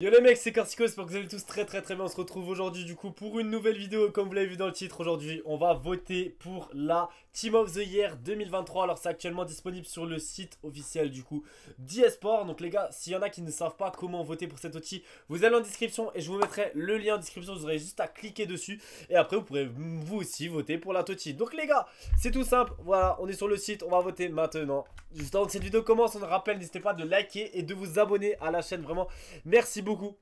Yo les mecs, c'est Corsicos j'espère que vous allez tous très très très bien. On se retrouve aujourd'hui du coup pour une nouvelle vidéo. Comme vous l'avez vu dans le titre, aujourd'hui on va voter pour la Team of the Year 2023. Alors c'est actuellement disponible sur le site officiel du coup d'eSport. Donc les gars, s'il y en a qui ne savent pas comment voter pour cet outil, vous allez en description et je vous mettrai le lien en description. Vous aurez juste à cliquer dessus et après vous pourrez vous aussi voter pour la Toti. Donc les gars, c'est tout simple. Voilà, on est sur le site, on va voter maintenant. Juste avant que cette vidéo commence, on rappelle, n'hésitez pas de liker et de vous abonner à la chaîne. Vraiment, merci beaucoup.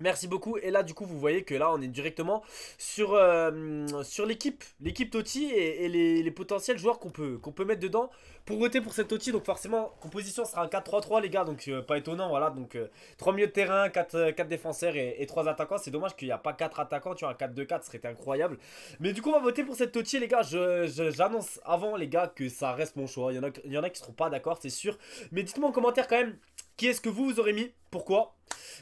Merci beaucoup. Et là, du coup, vous voyez que là, on est directement sur, euh, sur l'équipe, l'équipe Totti et, les, potentiels joueurs qu'on peut, qu'on peut mettre dedans pour voter pour cette Totti. Donc, forcément, composition sera un 4-3-3, les gars. Donc, euh, pas étonnant. Voilà. Donc, 3 euh, milieux de terrain, 4, 4 défenseurs et, et 3 attaquants. C'est dommage qu'il n'y a pas 4 attaquants. Tu vois, un 4-2-4 serait incroyable. Mais du coup, on va voter pour cette Totti, les gars. J'annonce avant, les gars, que ça reste mon choix. Il y en il y en a qui ne seront pas d'accord, c'est sûr. Mais dites-moi en commentaire quand même qui est-ce que vous, vous aurez mis, pourquoi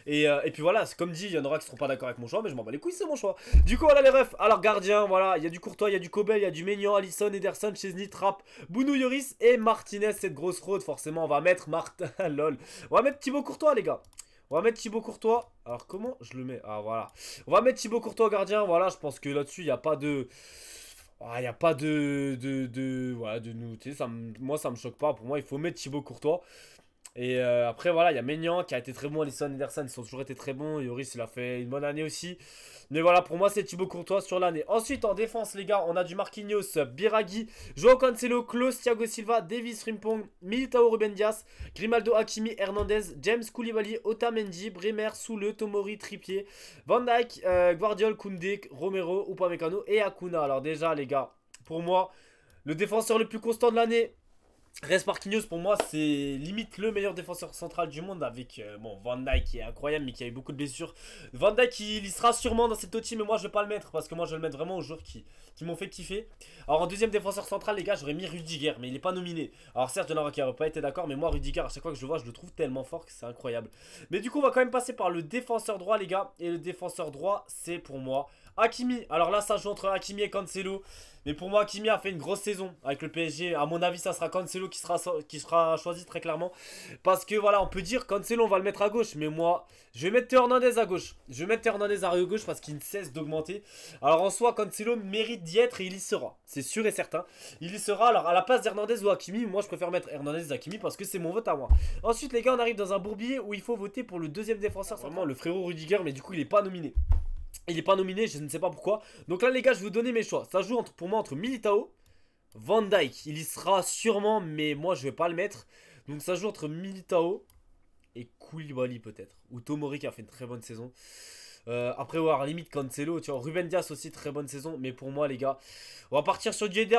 et, euh, puis voilà, comme dit, il y en aura qui seront pas d'accord avec mon choix, mais je m'en bats les couilles, c'est mon choix. Du coup, voilà les refs. Alors, gardien, voilà, il y a du Courtois, il y a du Kobel, il y a du Maignan, Allison, Ederson, Chesney, Trapp, Bounou, Yoris et Martinez. Cette grosse route, forcément, on va mettre Martin. Lol. On va mettre Thibaut Courtois, les gars. On va mettre Thibaut Courtois. Alors, comment je le mets Ah, voilà. On va mettre Thibaut Courtois, gardien. Voilà, je pense que là-dessus, il n'y a pas de. Ah, il n'y a pas de. de. de. Voilà, de nous. ça moi, ça me choque pas. Pour moi, il faut mettre Thibaut Courtois. Et euh, après, voilà, il y a Ménian qui a été très bon. Alisson Ederson, ils ont toujours été très bons. Yoris, il a fait une bonne année aussi. Mais voilà, pour moi, c'est Thibaut Courtois sur l'année. Ensuite, en défense, les gars, on a du Marquinhos, Biragi, João Cancelo, Klaus, Thiago Silva, Davis Rimpong, Militao Ruben Dias, Grimaldo Hakimi, Hernandez, James Koulibaly, Otamendi, Bremer, Soule, Tomori, Tripier, Van Dijk, euh, Guardiol, Koundé, Romero, Upamecano et Akuna. Alors déjà, les gars, pour moi, le défenseur le plus constant de l'année, Reste Marquinhos pour moi c'est limite le meilleur défenseur central du monde avec euh, bon Van Dijk qui est incroyable mais qui a eu beaucoup de blessures. Van Dyke il, sera sûrement dans cette outil mais moi je vais pas le mettre parce que moi je vais le mettre vraiment aux joueurs qui, qui m'ont fait kiffer. Alors en deuxième défenseur central les gars j'aurais mis Rudiger mais il est pas nominé. Alors Serge Delors qui n'aurait pas été d'accord mais moi Rudiger à chaque fois que je le vois je le trouve tellement fort que c'est incroyable. Mais du coup on va quand même passer par le défenseur droit les gars et le défenseur droit c'est pour moi Hakimi. Alors là ça joue entre Hakimi et Cancelo. Mais pour moi, Kimi a fait une grosse saison avec le PSG. À mon avis, ça sera Cancelo qui sera, qui sera choisi très clairement. Parce que voilà, on peut dire Cancelo, on va le mettre à gauche. Mais moi, je vais mettre Hernandez à gauche. Je vais mettre Hernandez à gauche parce qu'il ne cesse d'augmenter. Alors en soi, Cancelo mérite d'y être et il y sera. C'est sûr et certain. Il y sera. Alors à la place d'Hernandez ou Hakimi, moi je préfère mettre Hernandez à Hakimi parce que c'est mon vote à moi. Ensuite, les gars, on arrive dans un bourbier où il faut voter pour le deuxième défenseur. Vraiment, le frérot Rudiger, mais du coup, il n'est pas nominé. Il n'est pas nominé, je ne sais pas pourquoi. Donc là, les gars, je vais vous donner mes choix. Ça joue entre, pour moi entre Militao, Van Dyke. Il y sera sûrement, mais moi, je vais pas le mettre. Donc ça joue entre Militao et Koulibaly peut-être. Ou Tomori qui a fait une très bonne saison. Euh, après, voir limite, Cancelo, tu vois. Ruben Dias aussi, très bonne saison. Mais pour moi, les gars, on va partir sur du Eder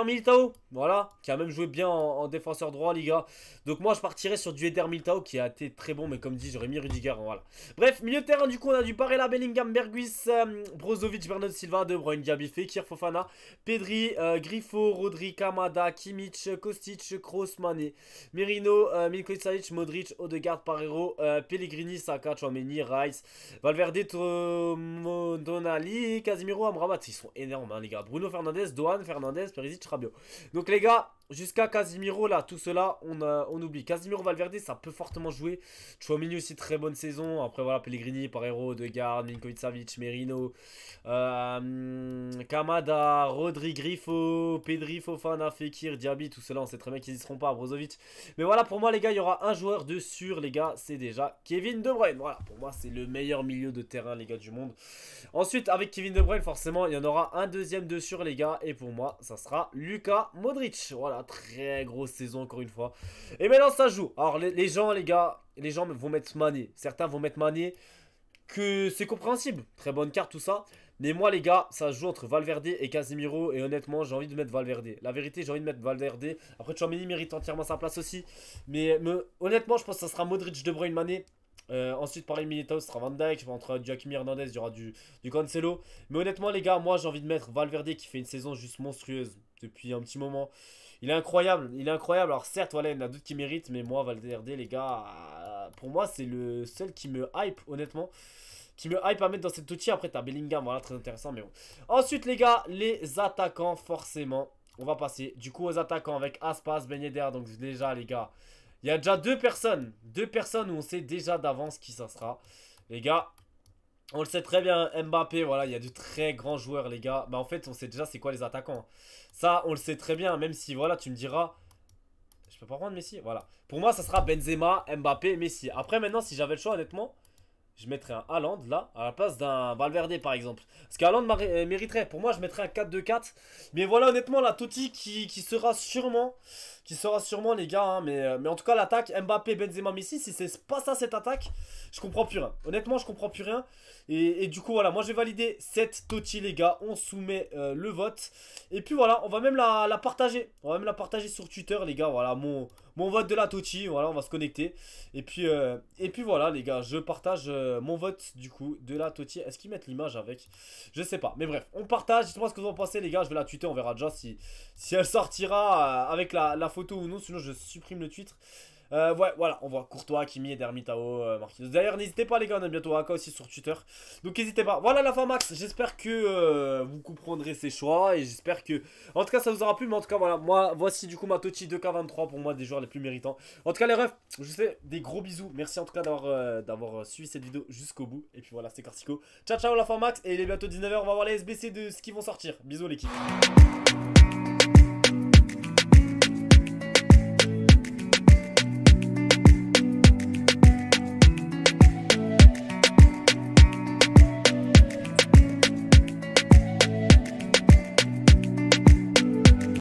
Voilà, qui a même joué bien en, défenseur droit, les gars. Donc, moi, je partirais sur du Eder qui a été très bon. Mais comme dit, j'aurais mis Rudiger. Hein, voilà. Bref, milieu de terrain, du coup, on a du Barella, Bellingham, Berguis, euh, Brozovic, Bernard Silva, De Bruyne, Gabi Fekir, Fofana, Pedri, euh, Grifo, Griffo, Rodri, Kamada, Kimmich, Kostic, Kroos, Mané, Merino, Milkovic, Modric, Odegaard, Parero, Pellegrini, Saka, Chouameni, Rice, Valverde, Donali, Casimiro, Amrabat. Ils sont énormes, hein, les gars. Bruno Fernandez, Doan, Fernandez, Perisic, Rabiot. Donc, les gars, Jusqu'à Casimiro, là, tout cela, on, on oublie. Casimiro Valverde, ça peut fortement jouer. milieu aussi, très bonne saison. Après, voilà, Pellegrini, Parero, Degard, Minkovic-Savic, Merino, euh, Kamada, Rodri, Grifo Pedri, Fofana, Fekir, Diaby, tout cela, on sait très bien qu'ils n'y pas à Brozovic. Mais voilà, pour moi, les gars, il y aura un joueur de sûr, les gars, c'est déjà Kevin De Bruyne. Voilà, pour moi, c'est le meilleur milieu de terrain, les gars, du monde. Ensuite, avec Kevin De Bruyne, forcément, il y en aura un deuxième de sûr, les gars. Et pour moi, ça sera Luca Modric. Voilà très grosse saison encore une fois. Et maintenant ça joue. Alors les, gens les gars, les gens vont mettre Mané. Certains vont mettre Mané que c'est compréhensible. Très bonne carte tout ça. Mais moi les gars, ça joue entre Valverde et Casemiro et honnêtement j'ai envie de mettre Valverde. La vérité j'ai envie de mettre Valverde. Après Chamini mérite entièrement sa place aussi. Mais, honnêtement je pense que ça sera Modric, De Bruyne, Mané. Euh, ensuite, les Militao, ce sera Van Dijk. Entre Joachim Hernandez, il y aura du, du Cancelo. Mais honnêtement, les gars, moi j'ai envie de mettre Valverde qui fait une saison juste monstrueuse depuis un petit moment. Il est incroyable, il est incroyable. Alors certes, voilà, il y en a d'autres qui méritent, mais moi, Valverde, les gars, euh, pour moi, c'est le seul qui me hype, honnêtement. Qui me hype à mettre dans cet outil. Après, t'as Bellingham, voilà, très intéressant, mais bon. Ensuite, les gars, les attaquants, forcément. On va passer du coup aux attaquants avec Aspas, Ben Donc déjà, les gars, il y a déjà deux personnes. Deux personnes où on sait déjà d'avance qui ça sera. Les gars, on le sait très bien, Mbappé, voilà, il y a de très grands joueurs, les gars. Bah, en fait, on sait déjà c'est quoi les attaquants. Ça, on le sait très bien, même si, voilà, tu me diras... Je peux pas prendre Messi, voilà. Pour moi, ça sera Benzema, Mbappé, Messi. Après, maintenant, si j'avais le choix, honnêtement, je mettrai un Haaland là, à la place d'un Valverde par exemple. Parce qu'Aland euh, mériterait, pour moi je mettrais un 4-2-4. Mais voilà honnêtement la toti qui, sera sûrement, qui sera sûrement les gars. Hein. mais, euh, mais en tout cas l'attaque Mbappé, Benzema, Messi, si c'est pas ça cette attaque, je comprends plus rien. Honnêtement je comprends plus rien. Et, du coup voilà, moi je vais valider cette toti, les gars, on soumet euh, le vote. Et puis voilà, on va même la, la partager. On va même la partager sur Twitter les gars, voilà mon mon vote de la Toti, Voilà, on va se connecter. Et puis, euh, et puis voilà, les gars, je partage euh, mon vote du coup de la Toti Est-ce qu'ils mettent l'image avec Je sais pas. Mais bref, on partage. Dites-moi ce que vous en pensez, les gars. Je vais la tweeter. On verra déjà si, si elle sortira euh, avec la, la, photo ou non. Sinon, je supprime le tweet. Euh, ouais, voilà, on voit Courtois, Kimi, Dermitao, euh, Marquinhos. D'ailleurs, n'hésitez pas, les gars, on a bientôt Aka aussi sur Twitter. Donc, n'hésitez pas. Voilà la fin, Max. J'espère que euh, vous comprendrez ces choix. Et j'espère que. En tout cas, ça vous aura plu. Mais en tout cas, voilà. Moi, voici du coup ma Totti 2K23 pour moi, des joueurs les plus méritants. En tout cas, les refs, je vous fais des gros bisous. Merci en tout cas d'avoir euh, d'avoir suivi cette vidéo jusqu'au bout. Et puis voilà, c'est Cartico Ciao, ciao, la fin, Max. Et les est bientôt 19h. On va voir les SBC de ce qui vont sortir. Bisous, l'équipe.